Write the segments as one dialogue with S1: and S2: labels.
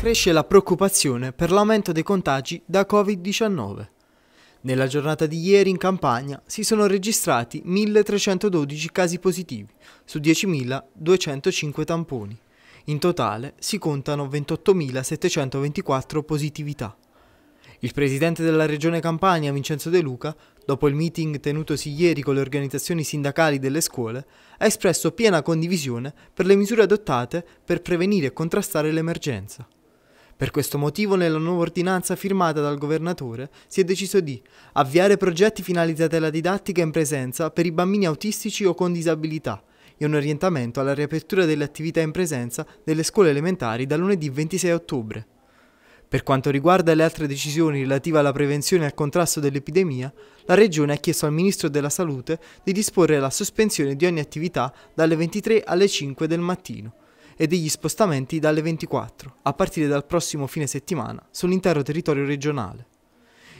S1: Cresce la preoccupazione per l'aumento dei contagi da Covid-19. Nella giornata di ieri in Campania si sono registrati 1.312 casi positivi su 10.205 tamponi. In totale si contano 28.724 positività. Il presidente della regione Campania, Vincenzo De Luca, dopo il meeting tenutosi ieri con le organizzazioni sindacali delle scuole, ha espresso piena condivisione per le misure adottate per prevenire e contrastare l'emergenza. Per questo motivo nella nuova ordinanza firmata dal governatore si è deciso di avviare progetti finalizzati alla didattica in presenza per i bambini autistici o con disabilità e un orientamento alla riapertura delle attività in presenza delle scuole elementari da lunedì 26 ottobre. Per quanto riguarda le altre decisioni relative alla prevenzione e al contrasto dell'epidemia, la Regione ha chiesto al Ministro della Salute di disporre la sospensione di ogni attività dalle 23 alle 5 del mattino e degli spostamenti dalle 24, a partire dal prossimo fine settimana, sull'intero territorio regionale.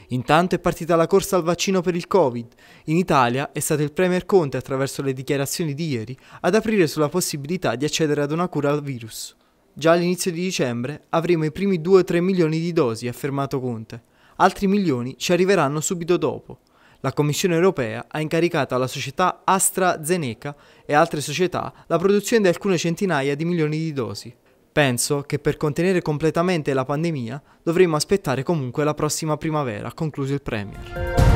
S1: Intanto è partita la corsa al vaccino per il Covid. In Italia è stato il Premier Conte, attraverso le dichiarazioni di ieri, ad aprire sulla possibilità di accedere ad una cura al virus. Già all'inizio di dicembre avremo i primi 2-3 milioni di dosi, ha affermato Conte. Altri milioni ci arriveranno subito dopo la Commissione europea ha incaricato alla società AstraZeneca e altre società la produzione di alcune centinaia di milioni di dosi. Penso che per contenere completamente la pandemia dovremo aspettare comunque la prossima primavera, ha concluso il Premier.